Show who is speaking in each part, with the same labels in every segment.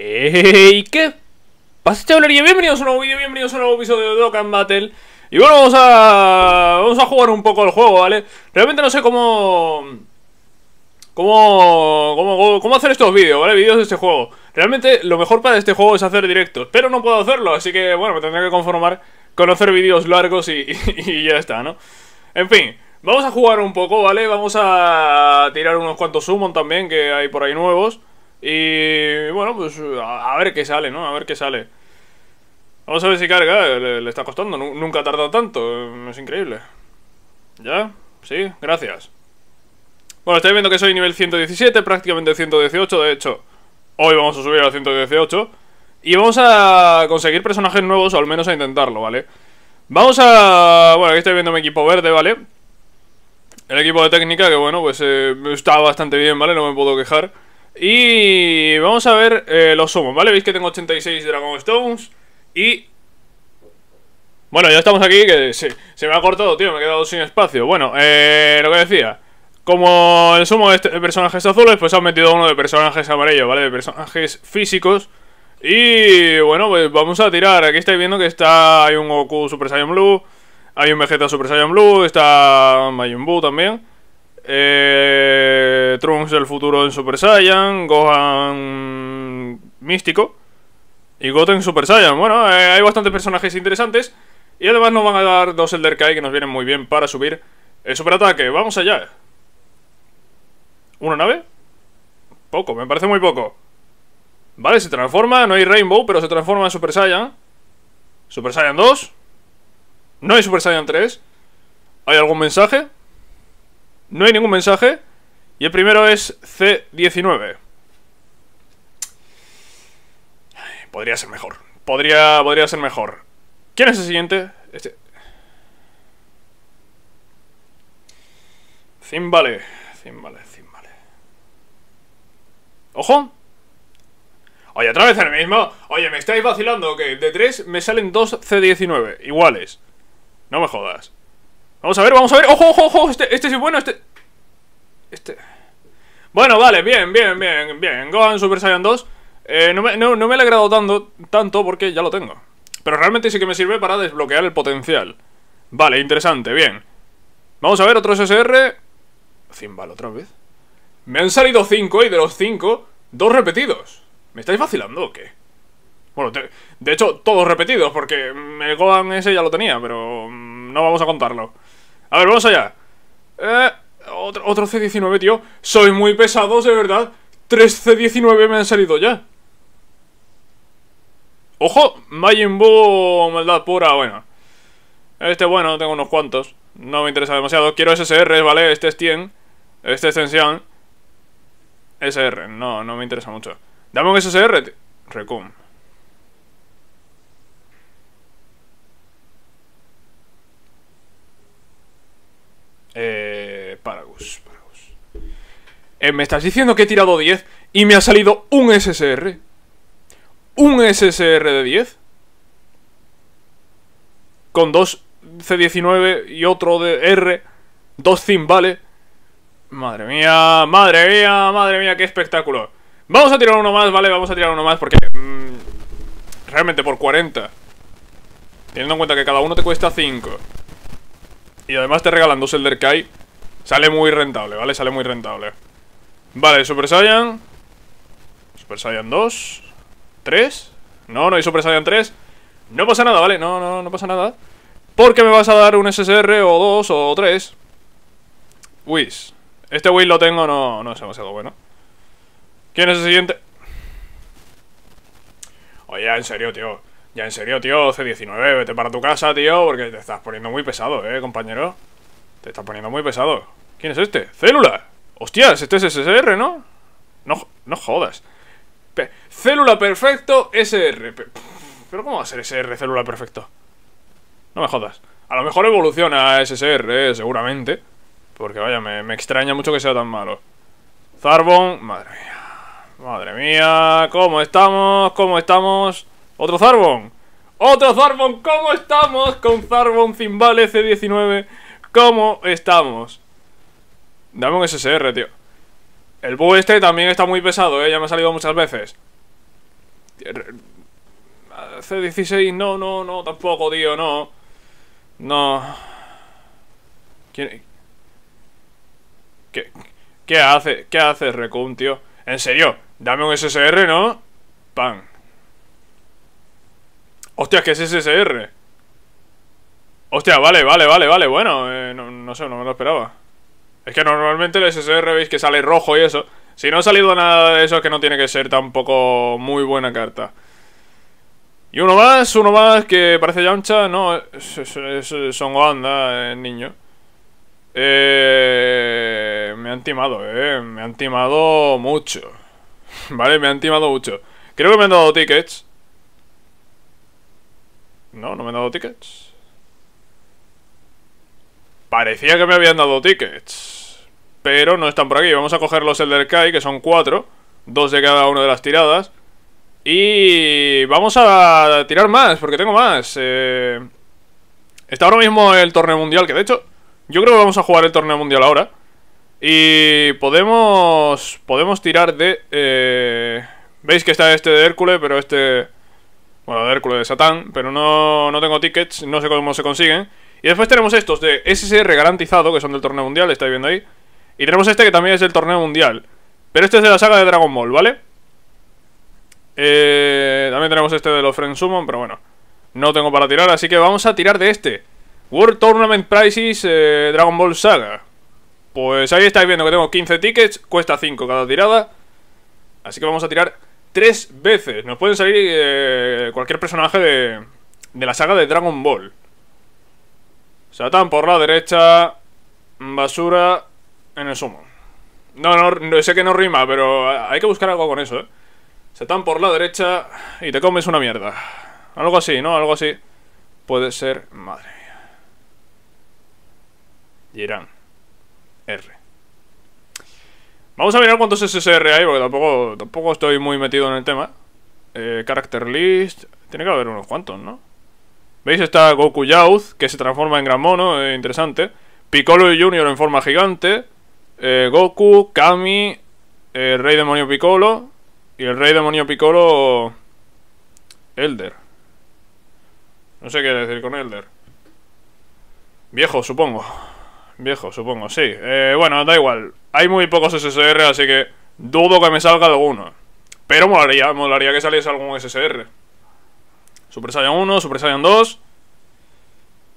Speaker 1: ¿Y qué pasa, chavalería? Bienvenidos a un nuevo vídeo, bienvenidos a un nuevo episodio de Dokkan Battle Y bueno, vamos a... vamos a jugar un poco el juego, ¿vale? Realmente no sé cómo... cómo... cómo, hacer estos vídeos, ¿vale? Vídeos de este juego Realmente lo mejor para este juego es hacer directos Pero no puedo hacerlo, así que bueno, me tendré que conformar con hacer vídeos largos y, y ya está, ¿no? En fin, vamos a jugar un poco, ¿vale? Vamos a tirar unos cuantos summon también que hay por ahí nuevos y bueno, pues a, ver qué sale, ¿no? A ver qué sale. Vamos a ver si carga, le, está costando, nunca ha tardado tanto, es increíble. ¿Ya? ¿Sí? Gracias. Bueno, estáis viendo que soy nivel 117, prácticamente 118, de hecho, hoy vamos a subir al 118. Y vamos a conseguir personajes nuevos, o al menos a intentarlo, ¿vale? Vamos a... Bueno, aquí estáis viendo mi equipo verde, ¿vale? El equipo de técnica, que bueno, pues eh, está bastante bien, ¿vale? No me puedo quejar. Y vamos a ver eh, los sumos, ¿vale? Veis que tengo 86 Dragon Stones y... Bueno, ya estamos aquí, que se, me ha cortado, tío, me he quedado sin espacio. Bueno, eh, lo que decía, como el sumo este, de, personajes azules, pues han metido uno de personajes amarillos, ¿vale? De personajes físicos. Y bueno, pues vamos a tirar. Aquí estáis viendo que está hay un Goku Super Saiyan Blue, hay un Vegeta Super Saiyan Blue, está Majin Buu también. Eh, Trunks del futuro en Super Saiyan, Gohan místico y Goten Super Saiyan. Bueno, eh, hay bastantes personajes interesantes y además nos van a dar dos Elder Kai que nos vienen muy bien para subir el superataque. Vamos allá. ¿Una nave? Poco, me parece muy poco. Vale, se transforma, no hay Rainbow, pero se transforma en Super Saiyan. Super Saiyan 2. No hay Super Saiyan 3. ¿Hay algún mensaje? No hay ningún mensaje. Y el primero es C19. Podría ser mejor. Podría, podría ser mejor. ¿Quién es el siguiente? Este. Zimbale. Zimbale, Zimbale. ¡Ojo! Oye, otra vez el mismo. Oye, ¿me estáis vacilando que de tres me salen dos C19 iguales? No me jodas. Vamos a ver, vamos a ver. ¡Ojo, ojo, ojo! Este, este sí es bueno, este... Este... Bueno, vale, bien, bien, bien, bien. Gohan Super Saiyan 2. Eh, no, me, no, no me ha agradado tanto, tanto porque ya lo tengo. Pero realmente sí que me sirve para desbloquear el potencial. Vale, interesante, bien. Vamos a ver, otro SSR. Zimbal otra vez. Me han salido 5 y de los 5, dos repetidos. ¿Me estáis vacilando o qué? Bueno, de hecho, todos repetidos, porque el Gohan ese ya lo tenía, pero mm, no vamos a contarlo. A ver, vamos allá. Eh, otro, C19, tío. ¡Soy muy pesados, de verdad. Tres C19 me han salido ya. ¡Ojo! Majin maldad pura, bueno. Este bueno, tengo unos cuantos. No me interesa demasiado. Quiero SSR, ¿vale? Este es 100. Este es Tensión. SR, no, no me interesa mucho. Dame un SSR. Recum. Eh, Paragus, Paragus. Eh, me estás diciendo que he tirado 10 y me ha salido un SSR. ¿Un SSR de 10? Con dos C19 y otro de R. Dos vale. Madre mía, madre mía, madre mía, qué espectáculo. Vamos a tirar uno más, ¿vale? Vamos a tirar uno más porque... Mm, realmente por 40. Teniendo en cuenta que cada uno te cuesta 5. Y además te regalan dos Elder Kai. Sale muy rentable, ¿vale? Sale muy rentable. Vale, Super Saiyan. Super Saiyan 2. 3. No, no hay Super Saiyan 3. No pasa nada, ¿vale? No, no, no pasa nada. ¿Por qué me vas a dar un SSR o dos o tres Whis. Este Whis lo tengo, no, no es demasiado bueno. ¿Quién es el siguiente? Oye, en serio, tío. Ya en serio, tío, C19, vete para tu casa, tío, porque te estás poniendo muy pesado, eh, compañero. Te estás poniendo muy pesado. ¿Quién es este? ¡Célula! ¡Hostias! Este es SSR, ¿no? No, no jodas. célula perfecto, SR. ¿Pero cómo va a ser SR célula perfecto? No me jodas. A lo mejor evoluciona a SSR, eh, seguramente. Porque vaya, me, me extraña mucho que sea tan malo. Zarbon, madre mía. Madre mía, ¿cómo estamos? ¿Cómo estamos? Otro Zarbon. Otro Zarbon. ¿Cómo estamos con Zarbon Zimbal C19? ¿Cómo estamos? Dame un SSR, tío. El búho este también está muy pesado, ¿eh? Ya me ha salido muchas veces. C16, no, no, no, tampoco, tío, no. No. ¿Qué, ¿Qué hace? ¿Qué hace Recun, tío? En serio, dame un SSR, ¿no? ¡Pam! Hostia, que es SSR. Hostia, vale, vale, vale, vale. Bueno, eh, no, sé, no me lo esperaba. Es que normalmente el SSR veis que sale rojo y eso. Si no ha salido nada de eso, es que no tiene que ser tampoco muy buena carta. Y uno más, uno más que parece Yamcha. No, es, es, son eh, niño. Eh, me han timado, eh. Me han timado mucho. vale, me han timado mucho. Creo que me han dado tickets. No, no me han dado tickets. Parecía que me habían dado tickets. Pero no están por aquí. Vamos a coger los Elder Kai, que son cuatro. Dos de cada una de las tiradas. Y vamos a tirar más, porque tengo más. Eh, está ahora mismo el torneo mundial, que de hecho, yo creo que vamos a jugar el torneo mundial ahora. Y podemos podemos tirar de... Eh, veis que está este de Hércules, pero este bueno, de Hércules de Satán, pero no, no tengo tickets, no sé cómo se consiguen. Y después tenemos estos de SSR garantizado, que son del torneo mundial, estáis viendo ahí. Y tenemos este que también es del torneo mundial. Pero este es de la saga de Dragon Ball, ¿vale? Eh, también tenemos este de los Friends Summon, pero bueno. No tengo para tirar, así que vamos a tirar de este. World Tournament Prices eh, Dragon Ball Saga. Pues ahí estáis viendo que tengo 15 tickets, cuesta 5 cada tirada. Así que vamos a tirar tres veces. Nos pueden salir eh, cualquier personaje de, la saga de Dragon Ball. Satán por la derecha. Basura en el sumo. No, no, sé que no rima, pero hay que buscar algo con eso, ¿eh? Satán por la derecha y te comes una mierda. Algo así, ¿no? Algo así. Puede ser... Madre mía. R. Vamos a mirar cuántos SSR hay, porque tampoco, estoy muy metido en el tema. Eh, character list. Tiene que haber unos cuantos, ¿no? ¿Veis? Está Goku Youth, que se transforma en gran mono, eh, interesante. Piccolo Junior en forma gigante. Eh, Goku, Kami, el Rey Demonio Piccolo. Y el Rey Demonio Piccolo. Elder. No sé qué decir con Elder. Viejo, supongo. Viejo, supongo, sí. bueno, da igual hay muy pocos SSR, así que dudo que me salga alguno. Pero molaría, molaría que saliese algún SSR. Super Saiyan 1, Super Saiyan 2.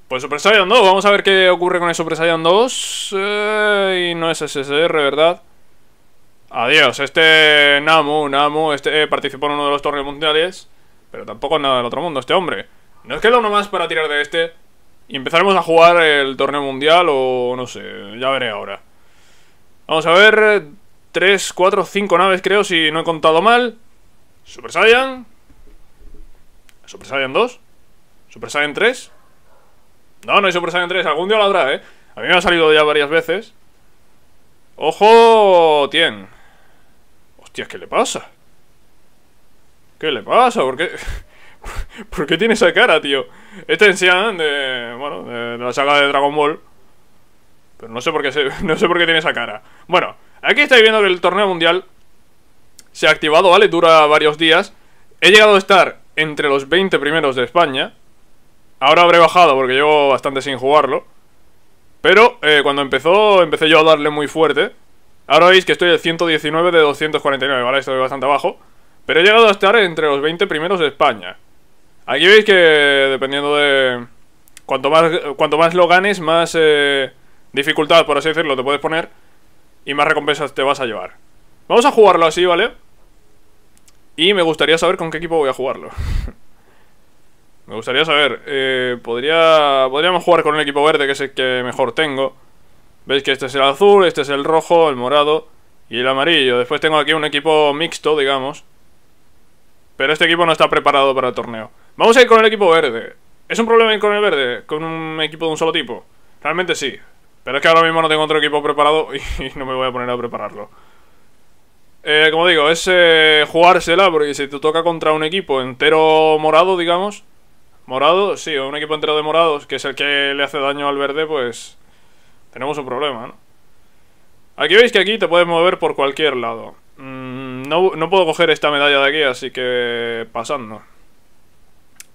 Speaker 1: Pues Super Saiyan 2, vamos a ver qué ocurre con el Super Saiyan 2. Eh, y no es SSR, ¿verdad? Adiós, este Namu, Namu, este eh, participó en uno de los torneos mundiales. Pero tampoco es nada del otro mundo, este hombre. ¿No que queda uno más para tirar de este. Y empezaremos a jugar el torneo mundial o no sé, ya veré ahora. Vamos a ver. 3, 4, 5 naves, creo, si no he contado mal. Super Saiyan. Super Saiyan 2. Super Saiyan 3. No, no hay Super Saiyan 3. Algún día lo habrá, ¿eh? A mí me ha salido ya varias veces. ¡Ojo! Tien. Hostias, ¿qué le pasa? ¿Qué le pasa? ¿Por qué? ¿Por qué tiene esa cara, tío? Este Ensian de. Bueno, de la saga de Dragon Ball. Pero no sé por qué, no sé por qué tiene esa cara. Bueno, aquí estáis viendo que el torneo mundial se ha activado, ¿vale? Dura varios días. He llegado a estar entre los 20 primeros de España. Ahora habré bajado porque llevo bastante sin jugarlo. Pero eh, cuando empezó, empecé yo a darle muy fuerte. Ahora veis que estoy el 119 de 249, ¿vale? Estoy bastante abajo. Pero he llegado a estar entre los 20 primeros de España. Aquí veis que dependiendo de... Cuanto más, cuanto más lo ganes, más... Eh, dificultad, por así decirlo, te puedes poner y más recompensas te vas a llevar. Vamos a jugarlo así, ¿vale? Y me gustaría saber con qué equipo voy a jugarlo. me gustaría saber, eh, podría, podríamos jugar con el equipo verde, que es el que mejor tengo. Veis que este es el azul, este es el rojo, el morado y el amarillo. Después tengo aquí un equipo mixto, digamos. Pero este equipo no está preparado para el torneo. Vamos a ir con el equipo verde. ¿Es un problema ir con el verde? ¿Con un equipo de un solo tipo? Realmente sí. Pero es que ahora mismo no tengo otro equipo preparado y no me voy a poner a prepararlo. Eh, como digo, es eh, jugársela, porque si te toca contra un equipo entero morado, digamos. Morado, sí, o un equipo entero de morados, que es el que le hace daño al verde, pues tenemos un problema, ¿no? Aquí veis que aquí te puedes mover por cualquier lado. Mm, no, puedo coger esta medalla de aquí, así que pasando.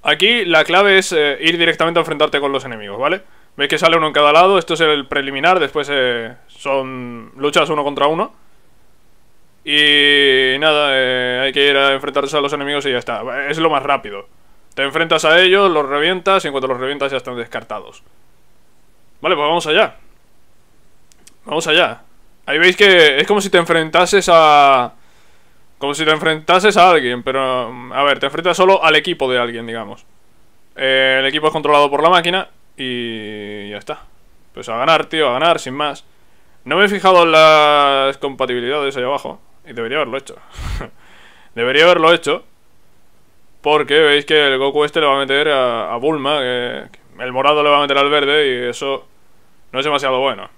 Speaker 1: Aquí la clave es eh, ir directamente a enfrentarte con los enemigos, ¿vale? vale Veis que sale uno en cada lado, esto es el preliminar, después eh, son luchas uno contra uno. Y nada, eh, hay que ir a enfrentarse a los enemigos y ya está. Es lo más rápido. Te enfrentas a ellos, los revientas y en cuanto los revientas ya están descartados. Vale, pues vamos allá. Vamos allá. Ahí veis que es como si te enfrentases a... Como si te enfrentases a alguien, pero... A ver, te enfrentas solo al equipo de alguien, digamos. Eh, el equipo es controlado por la máquina y ya está. Pues a ganar, tío, a ganar, sin más. No me he fijado en las compatibilidades ahí abajo. Y debería haberlo hecho. debería haberlo hecho. Porque veis que el Goku este le va a meter a, Bulma. el morado le va a meter al verde. Y eso no es demasiado bueno.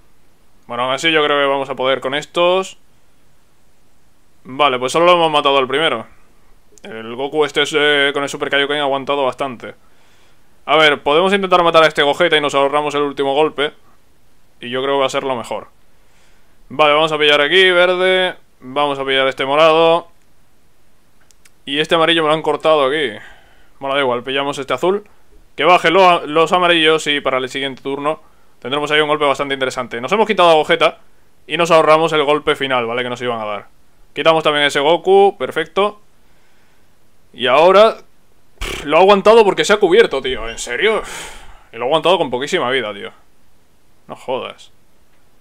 Speaker 1: Bueno, aún así yo creo que vamos a poder con estos. Vale, pues solo lo hemos matado al primero. El Goku este es, con el Super Kaioken ha aguantado bastante. A ver, podemos intentar matar a este gojeta y nos ahorramos el último golpe. Y yo creo que va a ser lo mejor. Vale, vamos a pillar aquí, verde. Vamos a pillar este morado. Y este amarillo me lo han cortado aquí. Bueno, da igual, pillamos este azul. Que baje los amarillos y para el siguiente turno tendremos ahí un golpe bastante interesante. Nos hemos quitado a Gojeta y nos ahorramos el golpe final, ¿vale? Que nos iban a dar. Quitamos también ese Goku, perfecto. Y ahora lo ha aguantado porque se ha cubierto, tío. ¿En serio? Y lo ha aguantado con poquísima vida, tío. No jodas.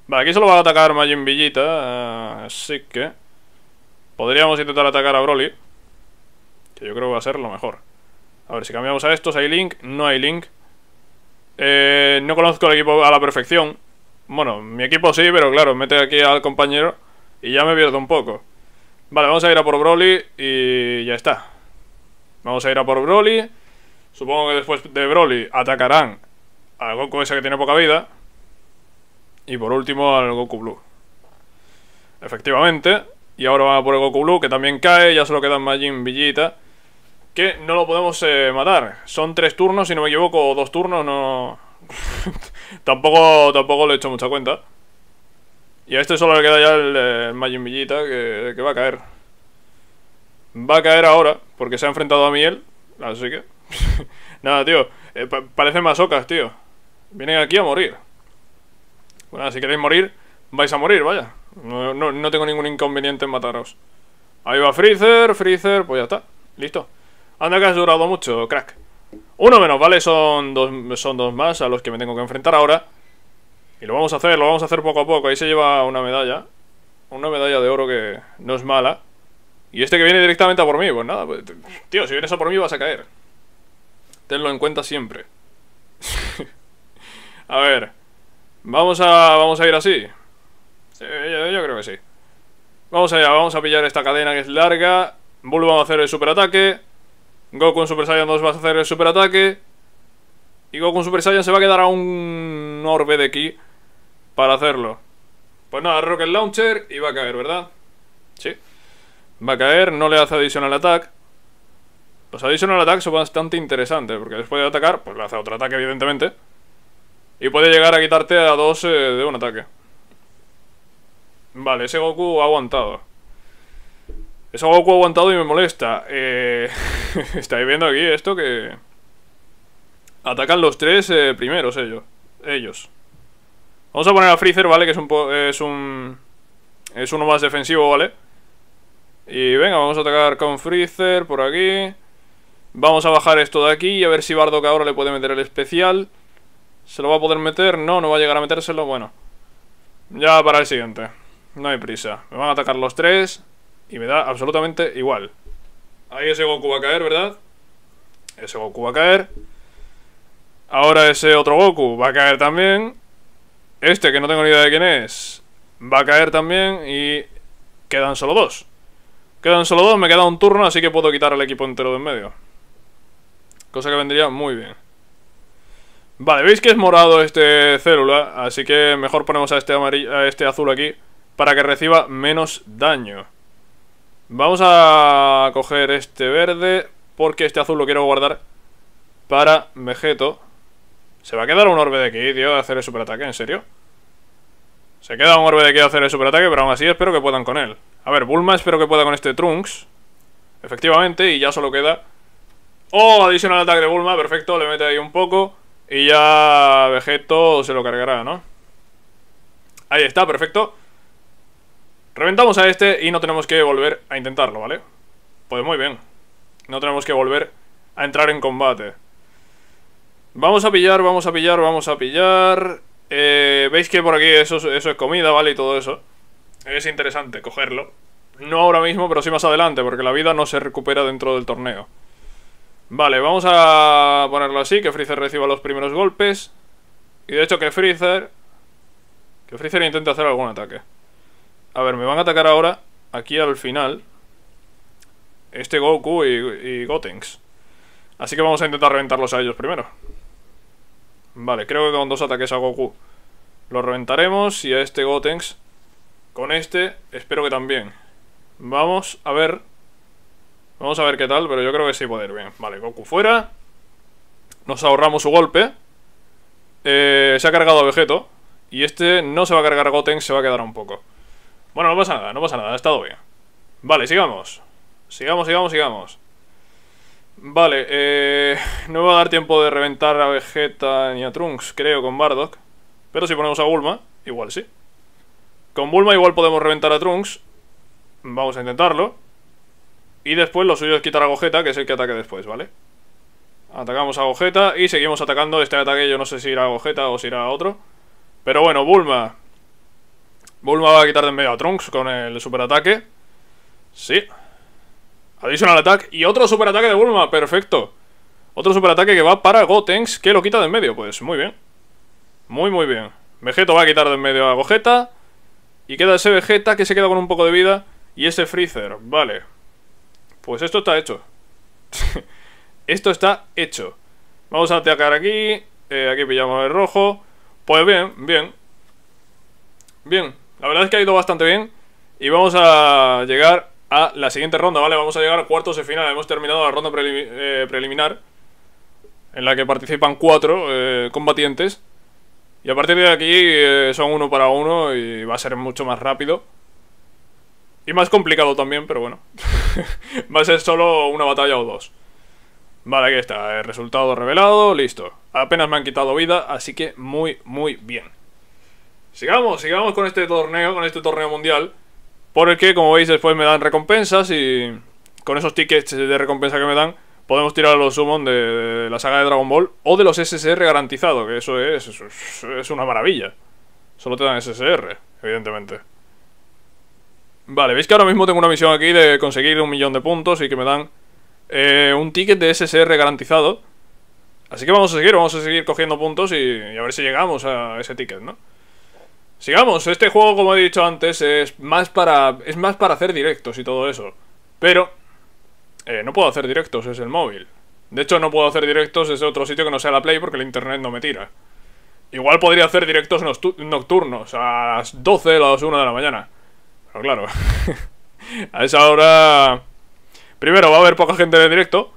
Speaker 1: Vale, aquí solo va a atacar Majin Villita. Eh, así que... Podríamos intentar atacar a Broly. Que yo creo que va a ser lo mejor. A ver, si cambiamos a estos, ¿hay Link? No hay Link. Eh, no conozco el equipo a la perfección. Bueno, mi equipo sí, pero claro, mete aquí al compañero y ya me pierdo un poco. Vale, vamos a ir a por Broly y ya está. Vamos a ir a por Broly. Supongo que después de Broly atacarán al Goku ese que tiene poca vida. Y por último al Goku Blue. Efectivamente. Y ahora van a por el Goku Blue, que también cae. Ya solo quedan Majin Villita. Que no lo podemos eh, matar. Son tres turnos, si no me equivoco, o dos turnos, no. tampoco, tampoco le he hecho mucha cuenta. Y a este solo le queda ya el, eh, Majin Villita, que va a caer va a caer ahora, porque se ha enfrentado a Miel, así que... Nada, tío, eh, parece más parecen masocas, tío. Vienen aquí a morir. Bueno, si queréis morir, vais a morir, vaya. No, no, tengo ningún inconveniente en mataros. Ahí va Freezer, Freezer, pues ya está. Listo. Anda que has durado mucho, crack. Uno menos, ¿vale? Son dos, son dos más a los que me tengo que enfrentar ahora. Y lo vamos a hacer, lo vamos a hacer poco a poco. Ahí se lleva una medalla. Una medalla de oro que no es mala. Y este que viene directamente a por mí, pues nada, pues, tío, si vienes a por mí vas a caer. Tenlo en cuenta siempre. a ver, vamos a, vamos a ir así. Eh, yo, creo que sí. Vamos allá, vamos a pillar esta cadena que es larga. Bulma va a hacer el superataque. Goku en Super Saiyan 2 va a hacer el superataque. Y Goku en Super Saiyan se va a quedar a un orbe de aquí para hacerlo. Pues nada, Rocket Launcher y va a caer, ¿verdad? Sí. Va a caer, no le hace adicional ataque Los adicional ataques son bastante interesantes, porque después de atacar, pues le hace otro ataque, evidentemente. Y puede llegar a quitarte a dos eh, de un ataque. Vale, ese Goku ha aguantado. Ese Goku ha aguantado y me molesta. Eh, estáis viendo aquí esto que... Atacan los tres eh, primeros ellos. ellos. Vamos a poner a Freezer, ¿vale? Que Es un... Es uno más defensivo, ¿vale? Y venga, vamos a atacar con Freezer por aquí. Vamos a bajar esto de aquí y a ver si Bardock ahora le puede meter el especial. ¿Se lo va a poder meter? No, no va a llegar a metérselo. Bueno. Ya para el siguiente. No hay prisa. Me van a atacar los tres y me da absolutamente igual. Ahí ese Goku va a caer, ¿verdad? Ese Goku va a caer. Ahora ese otro Goku va a caer también. Este, que no tengo ni idea de quién es, va a caer también y quedan solo dos. Quedan solo dos, me queda un turno, así que puedo quitar el equipo entero de en medio. Cosa que vendría muy bien. Vale, veis que es morado este célula, así que mejor ponemos a este, este azul aquí para que reciba menos daño. Vamos a coger este verde porque este azul lo quiero guardar para Vegeto. Se va a quedar un orbe de aquí, tío, de hacer el superataque, ¿en serio? Se queda un orbe de aquí a hacer el superataque, pero aún así espero que puedan con él. A ver, Bulma espero que pueda con este Trunks. Efectivamente, y ya solo queda... ¡Oh! Adicional ataque de Bulma, perfecto, le mete ahí un poco. Y ya Vegeto se lo cargará, ¿no? Ahí está, perfecto. Reventamos a este y no tenemos que volver a intentarlo, ¿vale? Pues muy bien. No tenemos que volver a entrar en combate. Vamos a pillar, vamos a pillar, vamos a pillar... Eh, Veis que por aquí eso, eso es comida, ¿vale? Y todo eso es interesante cogerlo. No ahora mismo, pero sí más adelante, porque la vida no se recupera dentro del torneo. Vale, vamos a ponerlo así, que Freezer reciba los primeros golpes. Y de hecho que Freezer... Que Freezer intente hacer algún ataque. A ver, me van a atacar ahora, aquí al final, este Goku y, y Gotenks. Así que vamos a intentar reventarlos a ellos primero. Vale, creo que con dos ataques a Goku lo reventaremos y a este Gotenks con este espero que también. Vamos a ver. Vamos a ver qué tal, pero yo creo que sí puede ir bien. Vale, Goku fuera. Nos ahorramos su golpe. Eh, se ha cargado a Vegeto. Y este no se va a cargar a Goten, se va a quedar un poco. Bueno, no pasa nada, no pasa nada, ha estado bien. Vale, sigamos. Sigamos, sigamos, sigamos. Vale, eh, no va a dar tiempo de reventar a Vegeta ni a Trunks, creo, con Bardock. Pero si ponemos a Bulma, igual sí. Con Bulma igual podemos reventar a Trunks. Vamos a intentarlo. Y después lo suyo es quitar a Gogeta, que es el que ataque después, ¿vale? Atacamos a Gogeta y seguimos atacando. Este ataque yo no sé si irá a Gogeta o si irá a otro. Pero bueno, Bulma. Bulma va a quitar de en medio a Trunks con el superataque. Sí. Adicional attack y otro superataque de Bulma. Perfecto. Otro superataque que va para Gotenks, que lo quita de en medio. Pues muy bien. Muy, muy bien. Vegeto va a quitar de en medio a Gogeta. Y queda ese Vegeta que se queda con un poco de vida. Y ese Freezer, vale. Pues esto está hecho. esto está hecho. Vamos a atacar aquí. Eh, aquí pillamos el rojo. Pues bien, bien. Bien. La verdad es que ha ido bastante bien. Y vamos a llegar a la siguiente ronda, ¿vale? Vamos a llegar a cuartos de final. Hemos terminado la ronda eh, preliminar. En la que participan cuatro eh, combatientes. Y a partir de aquí eh, son uno para uno y va a ser mucho más rápido. Y más complicado también, pero bueno. va a ser solo una batalla o dos. Vale, aquí está. El eh, resultado revelado, listo. Apenas me han quitado vida, así que muy, muy bien. Sigamos, sigamos con este torneo, con este torneo mundial. Porque, como veis, después me dan recompensas y... Con esos tickets de recompensa que me dan, podemos tirar los summon de, la saga de Dragon Ball o de los SSR garantizado, que eso es, es, una maravilla. Solo te dan SSR, evidentemente. Vale, veis que ahora mismo tengo una misión aquí de conseguir un millón de puntos y que me dan eh, un ticket de SSR garantizado. Así que vamos a seguir, vamos a seguir cogiendo puntos y, y a ver si llegamos a ese ticket, ¿no? Sigamos, este juego, como he dicho antes, es más para, es más para hacer directos y todo eso. Pero eh, no puedo hacer directos, es el móvil. De hecho, no puedo hacer directos es otro sitio que no sea la Play porque el internet no me tira. Igual podría hacer directos nocturnos a las 12 a las 1 de la mañana. Pero claro, a esa hora. Primero, va a haber poca gente en directo.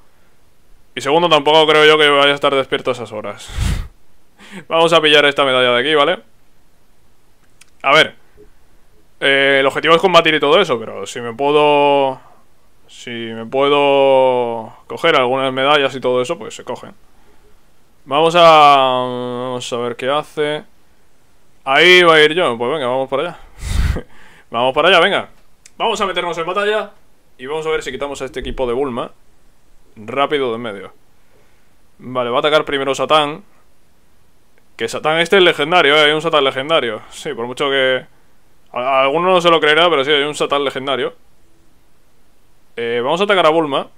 Speaker 1: Y segundo, tampoco creo yo que vaya a estar despierto a esas horas. Vamos a pillar esta medalla de aquí, ¿vale? A ver. Eh, el objetivo es combatir y todo eso, pero si me puedo si me puedo coger algunas medallas y todo eso, pues se cogen. Vamos a... Vamos a ver qué hace. Ahí va a ir yo. Pues venga, vamos para allá. vamos para allá, venga. Vamos a meternos en batalla. Y vamos a ver si quitamos a este equipo de Bulma. Rápido de en medio. Vale, va a atacar primero Satán. Que Satán este es legendario, ¿eh? Hay un Satán legendario. Sí, por mucho que... alguno no se lo creerá, pero sí, hay un Satán legendario. Eh, vamos a atacar a Bulma.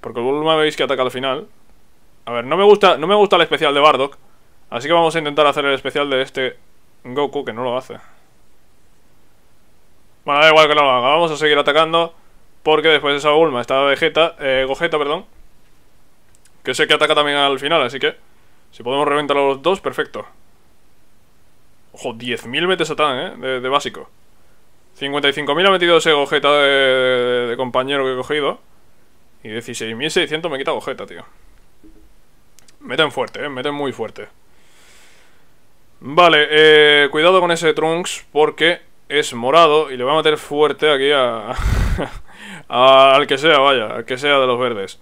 Speaker 1: Porque Bulma veis que ataca al final. A ver, no me gusta, no me gusta el especial de Bardock. Así que vamos a intentar hacer el especial de este Goku, que no lo hace. Bueno, da igual que no lo haga. Vamos a seguir atacando. Porque después de esa Bulma está Vegeta, eh, Gogeta, perdón. Que sé que ataca también al final, así que... Si podemos reventar a los dos, perfecto. Ojo, 10.000 mete Satán, ¿eh? de básico. 55.000 ha metido ese gojeta de, compañero que he cogido. Y 16.600 me quita gojeta, tío. Meten fuerte, ¿eh? meten muy fuerte. Vale, eh, cuidado con ese Trunks porque es morado y le voy a meter fuerte aquí a, al que sea, vaya, al que sea de los verdes.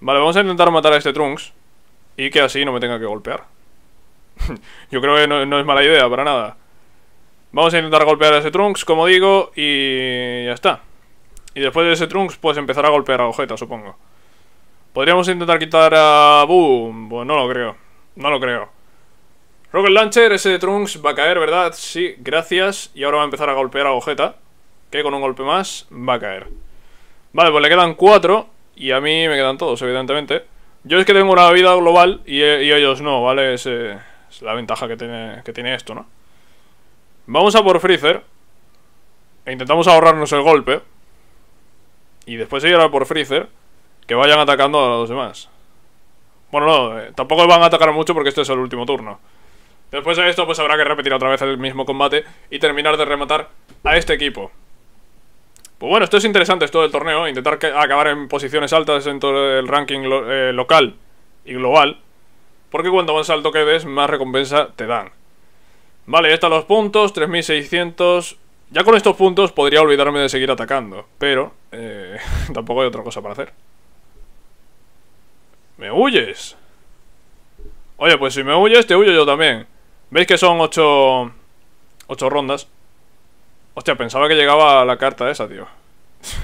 Speaker 1: Vale, vamos a intentar matar a este Trunks y que así no me tenga que golpear. Yo creo que no es mala idea, para nada. Vamos a intentar golpear a ese Trunks, como digo, y ya está. Y después de ese Trunks, pues empezar a golpear a Ojeta, supongo. Podríamos intentar quitar a Boom. Pues no lo creo. No lo creo. Rocket Launcher, ese Trunks va a caer, ¿verdad? Sí, gracias. Y ahora va a empezar a golpear a Ojeta. Que con un golpe más va a caer. Vale, pues le quedan cuatro. Y a mí me quedan todos, evidentemente. Yo es que tengo una vida global y, ellos no, ¿vale? Es, es la ventaja que tiene, que tiene esto, ¿no? Vamos a por Freezer. E intentamos ahorrarnos el golpe. Y después seguir a por Freezer. Que vayan atacando a los demás. Bueno, no, eh, tampoco van a atacar mucho porque este es el último turno. Después de esto, pues habrá que repetir otra vez el mismo combate y terminar de rematar a este equipo. Pues bueno, esto es interesante, esto del torneo, intentar acabar en posiciones altas dentro del ranking eh, local y global, porque cuanto más alto quedes, más recompensa te dan. Vale, ya están los puntos, 3600. Ya con estos puntos podría olvidarme de seguir atacando, pero eh, tampoco hay otra cosa para hacer. ¿Me huyes? Oye, pues si me huyes, te huyo yo también. ¿Veis que son 8... 8 rondas? Hostia, pensaba que llegaba la carta esa, tío.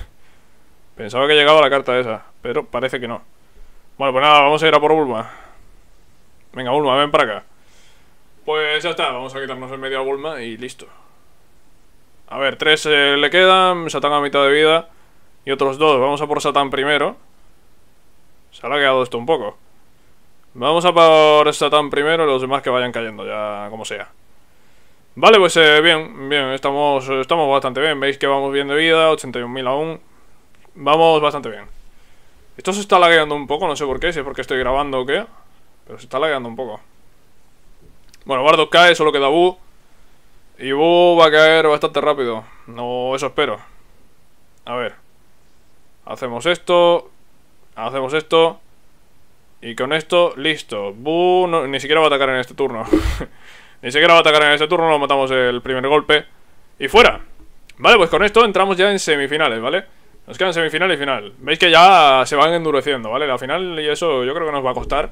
Speaker 1: pensaba que llegaba la carta esa, pero parece que no. Bueno, pues nada, vamos a ir a por Bulma. Venga, Bulma, ven para acá. Pues ya está, vamos a quitarnos el medio a Bulma y listo. A ver, tres eh, le quedan, Satán a mitad de vida y otros dos. Vamos a por Satán primero. Se ha lagueado esto un poco. Vamos a por Satán primero y los demás que vayan cayendo, ya como sea. Vale, pues eh, bien, bien, estamos, estamos bastante bien. Veis que vamos bien de vida, 81.000 aún. Vamos bastante bien. Esto se está lagueando un poco, no sé por qué, si es porque estoy grabando o qué. Pero se está lagueando un poco. Bueno, Bardo cae, solo queda Bu. Y Bu va a caer bastante rápido. No, eso espero. A ver. Hacemos esto. Hacemos esto. Y con esto, listo. Bu ni siquiera va a atacar en este turno. ni siquiera va a atacar en este turno. Lo matamos el primer golpe. Y fuera. Vale, pues con esto entramos ya en semifinales, ¿vale? Nos quedan semifinal y final. Veis que ya se van endureciendo, ¿vale? La final y eso yo creo que nos va a costar.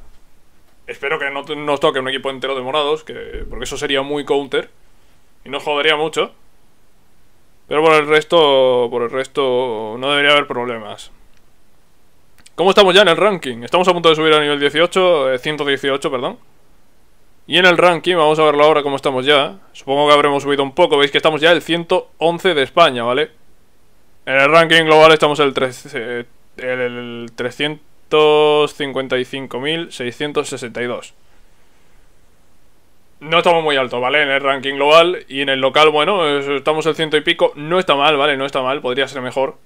Speaker 1: Espero que no nos toque un equipo entero de morados, que, porque eso sería muy counter. Y nos jodería mucho. Pero por el resto, por el resto, no debería haber problemas. ¿Cómo estamos ya en el ranking? Estamos a punto de subir a nivel 18, 118, eh, perdón. Y en el ranking, vamos a verlo ahora cómo estamos ya. Supongo que habremos subido un poco, veis que estamos ya el 111 de España, ¿vale? En el ranking global estamos el, 3, eh, el 300... 255.662. No estamos muy alto, ¿vale? En el ranking global y en el local, bueno, estamos el ciento y pico. No está mal, ¿vale? No está mal, podría ser mejor.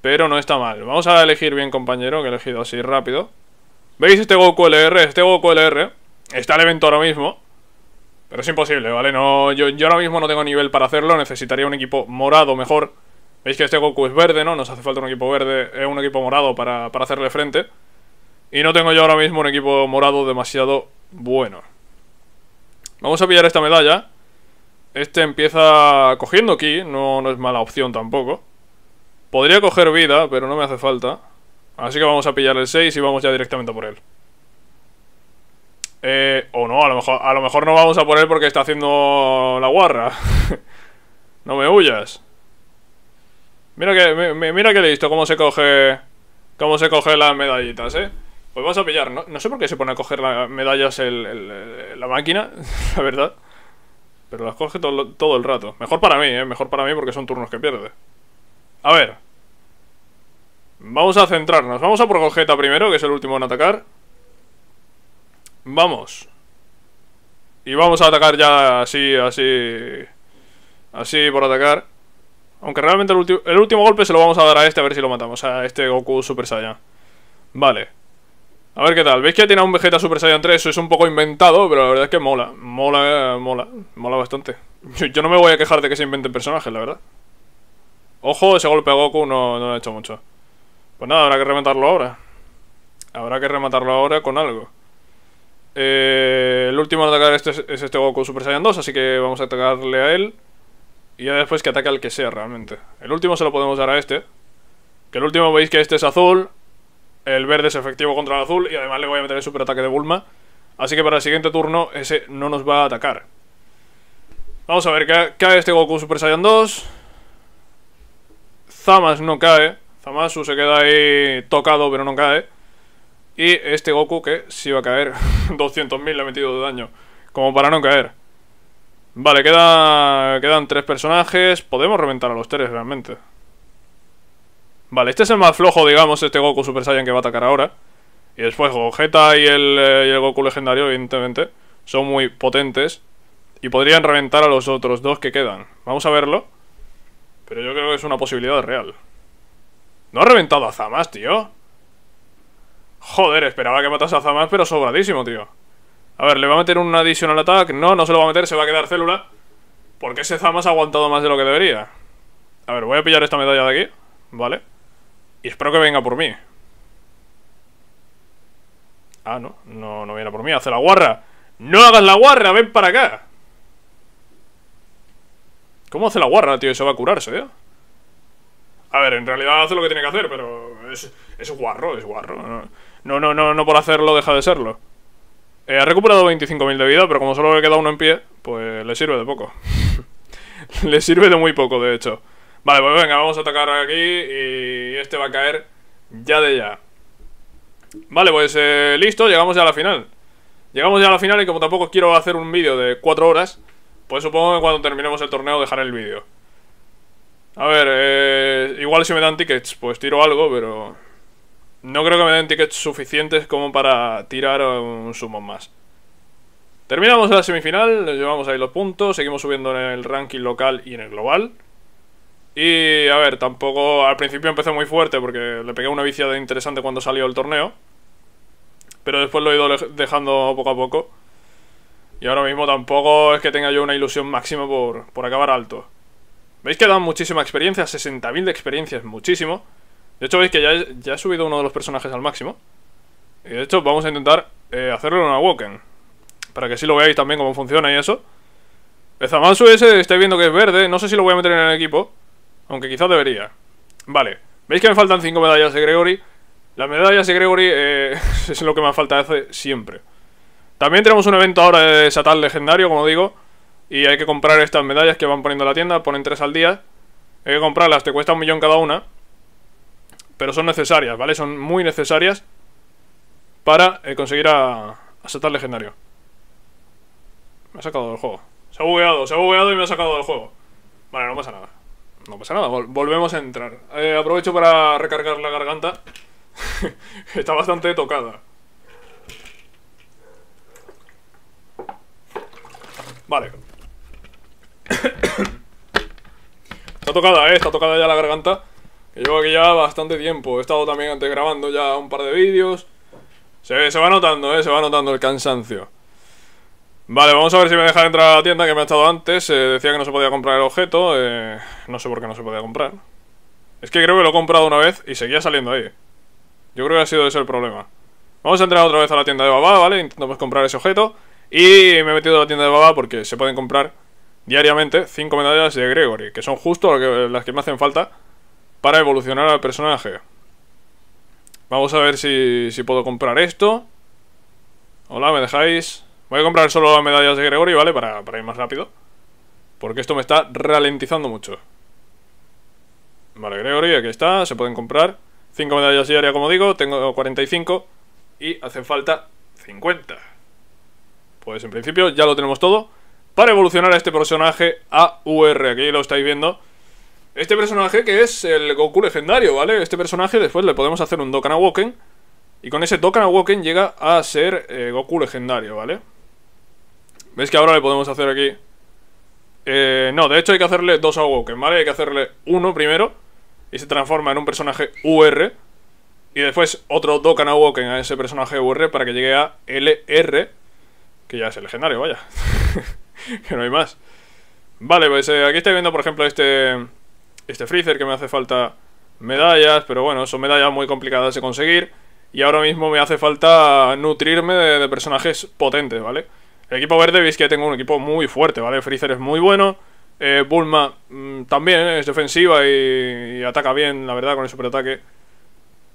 Speaker 1: Pero no está mal. Vamos a elegir bien, compañero, que he elegido así rápido. ¿Veis este Goku LR? Este Goku LR está el evento ahora mismo. Pero es imposible, ¿vale? No, yo, yo ahora mismo no tengo nivel para hacerlo. Necesitaría un equipo morado mejor. Veis que este Goku es verde, ¿no? Nos hace falta un equipo verde, es un equipo morado para, hacerle frente. Y no tengo yo ahora mismo un equipo morado demasiado bueno. Vamos a pillar esta medalla. Este empieza cogiendo aquí no, no es mala opción tampoco. Podría coger vida, pero no me hace falta. Así que vamos a pillar el 6 y vamos ya directamente por él. Eh, o no, a lo, mejor, a lo mejor no vamos a por él porque está haciendo la guarra. no me huyas. Mira que, mira que listo cómo se coge cómo se coge las medallitas, ¿eh? Pues vamos a pillar, no, sé por qué se pone a coger las medallas la máquina, la verdad. Pero las coge todo, todo el rato. Mejor para mí, ¿eh? Mejor para mí porque son turnos que pierde. A ver. Vamos a centrarnos. Vamos a por Gogeta primero, que es el último en atacar. Vamos. Y vamos a atacar ya así, así... Así por atacar. Aunque realmente el, último golpe se lo vamos a dar a este a ver si lo matamos. A este Goku Super Saiyan. Vale. A ver qué tal. ¿Veis que tiene un Vegeta Super Saiyan 3? Eso es un poco inventado, pero la verdad es que mola. Mola, mola. Mola bastante. Yo, no me voy a quejar de que se inventen personajes, la verdad. Ojo, ese golpe a Goku no, lo ha hecho mucho. Pues nada, habrá que rematarlo ahora. Habrá que rematarlo ahora con algo. Eh, el último a atacar este es, es este Goku Super Saiyan 2, así que vamos a atacarle a él. Y ya después que ataque al que sea realmente. El último se lo podemos dar a este. Que el último veis que este es azul. El verde es efectivo contra el azul. Y además le voy a meter el super ataque de Bulma. Así que para el siguiente turno ese no nos va a atacar. Vamos a ver, cae, este Goku Super Saiyan 2. Zamas no cae. Zamasu se queda ahí tocado pero no cae. Y este Goku que sí va a caer. 200.000 le ha metido de daño. Como para no caer. Vale, queda, quedan tres personajes. Podemos reventar a los tres realmente. Vale, este es el más flojo, digamos, este Goku Super Saiyan que va a atacar ahora. Y después Gogeta y el, eh, y el Goku legendario, evidentemente, son muy potentes. Y podrían reventar a los otros dos que quedan. Vamos a verlo. Pero yo creo que es una posibilidad real. No ha reventado a Zamas, tío. Joder, esperaba que matase a Zamas, pero sobradísimo, tío. A ver, ¿le va a meter un additional attack? No, no se lo va a meter, se va a quedar célula. Porque ese Zamas ha aguantado más de lo que debería. A ver, voy a pillar esta medalla de aquí, ¿vale? Y espero que venga por mí. Ah, no, no, no viene por mí, hace la guarra. ¡No hagas la guarra! ¡Ven para acá! ¿Cómo hace la guarra, tío? Eso va a curarse, ¿eh? A ver, en realidad hace lo que tiene que hacer, pero es, es guarro, es guarro. No, no, no, no por hacerlo deja de serlo. Eh, ha recuperado 25.000 de vida, pero como solo le queda uno en pie, pues le sirve de poco. le sirve de muy poco, de hecho. Vale, pues venga, vamos a atacar aquí y este va a caer ya de ya. Vale, pues eh, listo, llegamos ya a la final. Llegamos ya a la final y como tampoco quiero hacer un vídeo de 4 horas, pues supongo que cuando terminemos el torneo dejaré el vídeo. A ver, eh, igual si me dan tickets, pues tiro algo, pero... No creo que me den tickets suficientes como para tirar un summon más. Terminamos la semifinal, nos llevamos ahí los puntos, seguimos subiendo en el ranking local y en el global. Y a ver, tampoco al principio empecé muy fuerte porque le pegué una de interesante cuando salió el torneo. Pero después lo he ido dejando poco a poco. Y ahora mismo tampoco es que tenga yo una ilusión máxima por, por acabar alto. ¿Veis que dan muchísima experiencia? 60.000 de experiencia es muchísimo. De hecho, veis que ya, ya he subido uno de los personajes al máximo. Y de hecho, vamos a intentar eh, hacerlo en Woken. Para que así lo veáis también cómo funciona y eso. El Zamansu ese estáis viendo que es verde. No sé si lo voy a meter en el equipo. Aunque quizás debería. Vale. Veis que me faltan 5 medallas de Gregory. Las medallas de Gregory eh, es lo que me falta hace siempre. También tenemos un evento ahora de Satal legendario, como digo. Y hay que comprar estas medallas que van poniendo la tienda. Ponen tres al día. Hay que comprarlas. Te cuesta un millón cada una pero son necesarias, ¿vale? Son muy necesarias para eh, conseguir a, a legendario. Me ha sacado del juego. Se ha bugueado, se ha bugueado y me ha sacado del juego. Vale, no pasa nada. No pasa nada, volvemos a entrar. Eh, aprovecho para recargar la garganta. Está bastante tocada. Vale. Está tocada, eh. Está tocada ya la garganta llevo aquí ya bastante tiempo. He estado también antes grabando ya un par de vídeos. Se, va notando, ¿eh? Se va notando el cansancio. Vale, vamos a ver si me deja entrar a la tienda que me ha estado antes. Eh, decía que no se podía comprar el objeto. Eh, no sé por qué no se podía comprar. Es que creo que lo he comprado una vez y seguía saliendo ahí. Yo creo que ha sido ese el problema. Vamos a entrar otra vez a la tienda de Baba, ¿vale? Intentamos comprar ese objeto. Y me he metido a la tienda de Baba porque se pueden comprar diariamente 5 medallas de Gregory, que son justo las que me hacen falta para evolucionar al personaje. Vamos a ver si, si puedo comprar esto. Hola, ¿me dejáis? Voy a comprar solo las medallas de Gregory, ¿vale? Para, ir más rápido. Porque esto me está ralentizando mucho. Vale, Gregory, aquí está. Se pueden comprar 5 medallas diarias, como digo. Tengo 45 y hacen falta 50. Pues en principio ya lo tenemos todo para evolucionar a este personaje a UR. Aquí lo estáis viendo. Este personaje que es el Goku legendario, ¿vale? Este personaje después le podemos hacer un Dokkan Awoken. Y con ese Dokkan Awoken llega a ser eh, Goku legendario, ¿vale? ¿Veis que ahora le podemos hacer aquí? Eh, no, de hecho hay que hacerle dos Awoken, ¿vale? Hay que hacerle uno primero. Y se transforma en un personaje UR. Y después otro Dokkan Awoken a ese personaje UR para que llegue a LR. Que ya es el legendario, vaya. que no hay más. Vale, pues eh, aquí estáis viendo, por ejemplo, este este freezer que me hace falta medallas, pero bueno, son medallas muy complicadas de conseguir. Y ahora mismo me hace falta nutrirme de, personajes potentes, ¿vale? El equipo verde veis que tengo un equipo muy fuerte, ¿vale? Freezer es muy bueno. Eh, Bulma mm, también es defensiva y, ataca bien, la verdad, con el superataque.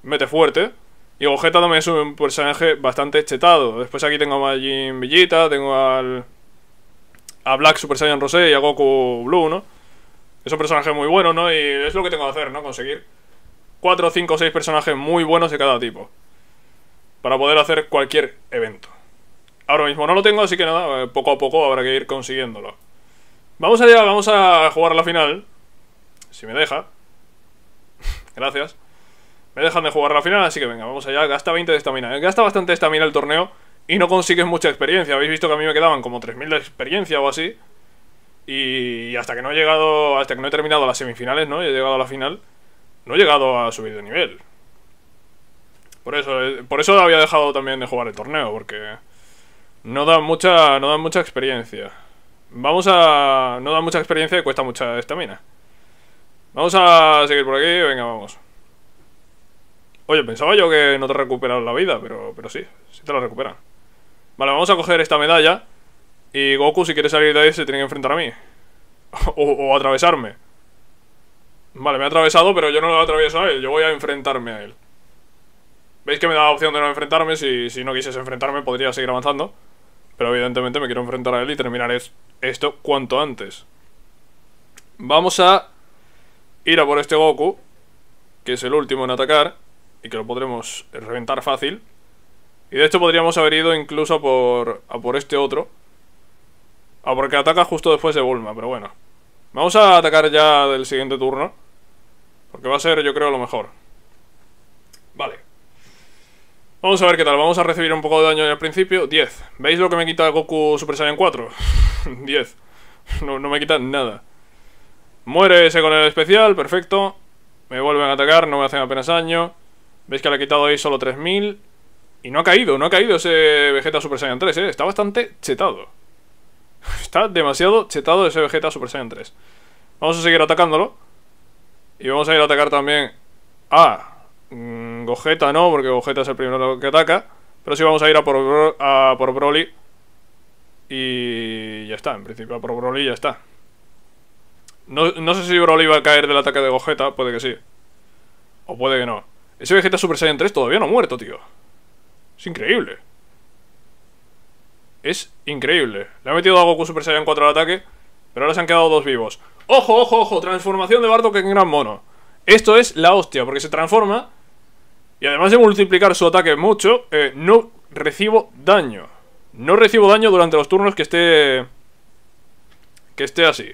Speaker 1: Mete fuerte. Y Gogeta también es un personaje bastante chetado. Después aquí tengo a Majin Villita, tengo al... A Black Super Saiyan Rosé y a Goku Blue, ¿no? Es un personaje muy bueno, ¿no? Y es lo que tengo que hacer, ¿no? Conseguir 4, 5, 6 personajes muy buenos de cada tipo. Para poder hacer cualquier evento. Ahora mismo no lo tengo, así que nada, eh, poco a poco habrá que ir consiguiéndolo. Vamos allá, vamos a jugar la final. Si me deja. Gracias. Me dejan de jugar la final, así que venga, vamos allá. Gasta 20 de estamina. Eh. Gasta bastante estamina el torneo y no consigues mucha experiencia. Habéis visto que a mí me quedaban como 3.000 de experiencia o así. Y hasta que no he llegado, hasta que no he terminado las semifinales, ¿no? Y he llegado a la final, no he llegado a subir de nivel. Por eso, eh, por eso había dejado también de jugar el torneo, porque no da mucha, no dan mucha experiencia. Vamos a, no dan mucha experiencia y cuesta mucha estamina. Vamos a seguir por aquí, venga, vamos. Oye, pensaba yo que no te recuperaron la vida, pero, pero sí, sí te la recuperan. Vale, vamos a coger esta medalla y Goku, si quiere salir de ahí, se tiene que enfrentar a mí. o, atravesarme. Vale, me ha atravesado, pero yo no lo he atravesado a él. Yo voy a enfrentarme a él. ¿Veis que me da la opción de no enfrentarme? Si, si no quisiese enfrentarme, podría seguir avanzando. Pero evidentemente me quiero enfrentar a él y terminar esto cuanto antes. Vamos a ir a por este Goku, que es el último en atacar, y que lo podremos reventar fácil. Y de hecho podríamos haber ido incluso por, a por este otro, Ah, porque ataca justo después de Bulma, pero bueno. Vamos a atacar ya del siguiente turno. Porque va a ser, yo creo, lo mejor. Vale. Vamos a ver qué tal. Vamos a recibir un poco de daño en principio. 10. ¿Veis lo que me quita Goku Super Saiyan 4? 10. No, me quita nada. Muere ese con el especial, perfecto. Me vuelven a atacar, no me hacen apenas daño. Veis que le ha quitado ahí solo 3000. Y no ha caído, no ha caído ese Vegeta Super Saiyan 3, ¿eh? Está bastante chetado. Está demasiado chetado ese Vegeta Super Saiyan 3. Vamos a seguir atacándolo. Y vamos a ir a atacar también a mm, Gogeta, no, porque Gogeta es el primero que ataca. Pero sí vamos a ir a por, por Broly. Y ya está, en principio a por Broly ya está. No, no sé si Broly va a caer del ataque de Gogeta, puede que sí. O puede que no. Ese Vegeta Super Saiyan 3 todavía no ha muerto, tío. Es increíble es increíble. Le ha metido a Goku Super Saiyan 4 al ataque, pero ahora se han quedado dos vivos. ¡Ojo, ojo, ojo! Transformación de Bardock en Gran Mono. Esto es la hostia, porque se transforma y además de multiplicar su ataque mucho, eh, no recibo daño. No recibo daño durante los turnos que esté... Que esté así.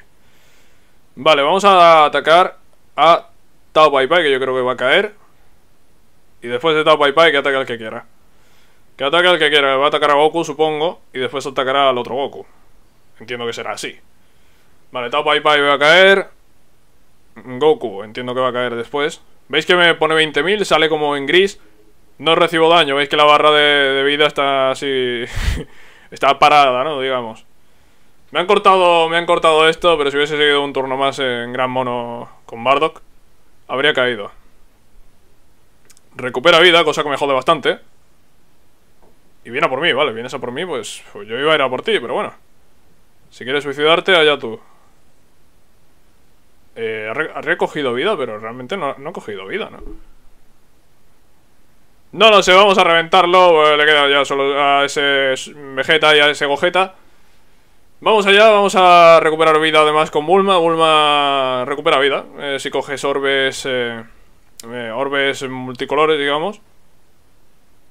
Speaker 1: Vale, vamos a atacar a Tao Pai Pai, que yo creo que va a caer. Y después de Tao Pai Pai, que ataque al que quiera. Que ataque al que quiera. Va a atacar a Goku, supongo. Y después atacará al otro Goku. Entiendo que será así. Vale, Tao Pai Pai va a caer. Goku, entiendo que va a caer después. ¿Veis que me pone 20.000? Sale como en gris. No recibo daño. ¿Veis que la barra de, vida está así... está parada, ¿no? Digamos. Me han cortado me han cortado esto, pero si hubiese seguido un turno más en Gran Mono con Bardock, habría caído. Recupera vida, cosa que me jode bastante. Y viene a por mí, vale, vienes a por mí, pues, pues, yo iba a ir a por ti, pero bueno. Si quieres suicidarte, allá tú. Eh, ha recogido vida, pero realmente no, ha cogido vida, ¿no? No lo sé, vamos a reventarlo. Eh, le queda ya solo a ese Vegeta y a ese Gogeta. Vamos allá, vamos a recuperar vida además con Bulma. Bulma recupera vida. Eh, si coges orbes. Eh, eh orbes multicolores, digamos.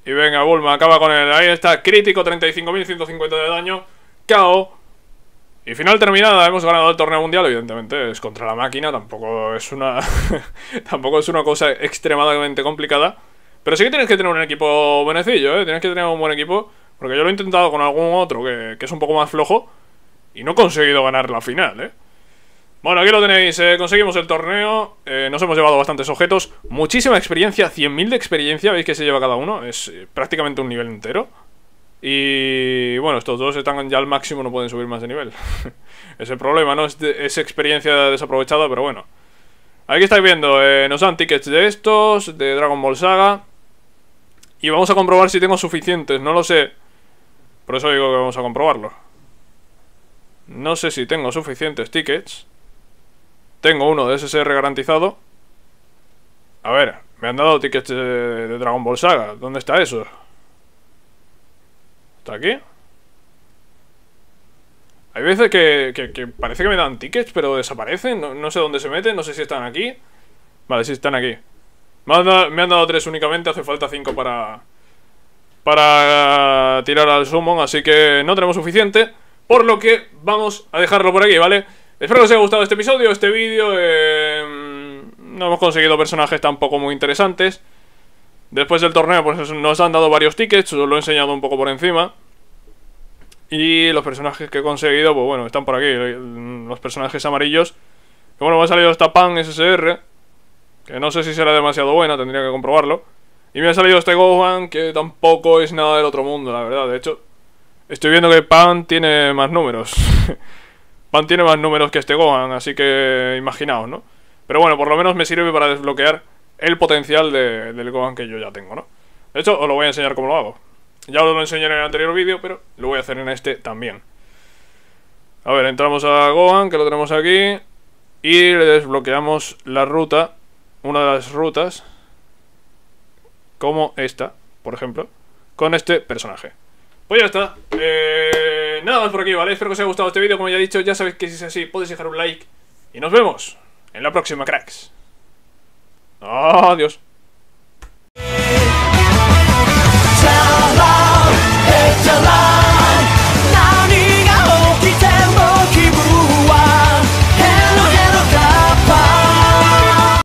Speaker 1: Y venga, Bulma, acaba con él. Ahí está, crítico, 35.150 de daño. KO. Y final terminada, hemos ganado el torneo mundial, evidentemente, es contra la máquina, tampoco es una tampoco es una cosa extremadamente complicada, pero sí que tienes que tener un equipo buenecillo, ¿eh? tienes que tener un buen equipo, porque yo lo he intentado con algún otro que, que es un poco más flojo y no he conseguido ganar la final, ¿eh? Bueno, aquí lo tenéis, eh, conseguimos el torneo, eh, nos hemos llevado bastantes objetos, muchísima experiencia, 100.000 de experiencia, veis que se lleva cada uno, es eh, prácticamente un nivel entero. Y bueno, estos dos están ya al máximo, no pueden subir más de nivel. es el problema, ¿no? Es, es, experiencia desaprovechada, pero bueno. Aquí estáis viendo, nos dan tickets de estos, de Dragon Ball Saga. Y vamos a comprobar si tengo suficientes, no lo sé. Por eso digo que vamos a comprobarlo. No sé si tengo suficientes tickets. Tengo uno de SSR garantizado. A ver, me han dado tickets de Dragon Ball Saga. ¿Dónde está eso? ¿Está aquí? Hay veces que, parece que me dan tickets, pero desaparecen. No, sé dónde se meten, no sé si están aquí. Vale, sí están aquí. Me han, dado, tres únicamente, hace falta cinco para... Para tirar al summon, así que no tenemos suficiente. Por lo que vamos a dejarlo por aquí, ¿vale? vale Espero que os haya gustado este episodio, este vídeo. Em, no hemos conseguido personajes tampoco muy interesantes. Después del torneo, pues nos han dado varios tickets, os lo he enseñado un poco por encima. Y los personajes que he conseguido, pues bueno, están por aquí. Eh, los personajes amarillos. bueno, me ha salido esta Pan SSR. Que no sé si será demasiado buena, tendría que comprobarlo. Y me ha salido este Gohan, que tampoco es nada del otro mundo, la verdad. De hecho, estoy viendo que Pan tiene más números. Pan tiene más números que este Gohan, así que imaginaos, ¿no? Pero bueno, por lo menos me sirve para desbloquear el potencial del Gohan que yo ya tengo, ¿no? De hecho, os lo voy a enseñar cómo lo hago. Ya os lo enseñé en el anterior vídeo, pero lo voy a hacer en este también. A ver, entramos a Gohan, que lo tenemos aquí. Y le desbloqueamos la ruta, una de las rutas, como esta, por ejemplo, con este personaje. Pues ya está. Eh nada más por aquí, ¿vale? Espero que os haya gustado este vídeo, como ya he dicho, ya sabéis que si es así podéis dejar un like. Y nos vemos en la próxima, cracks. Adiós.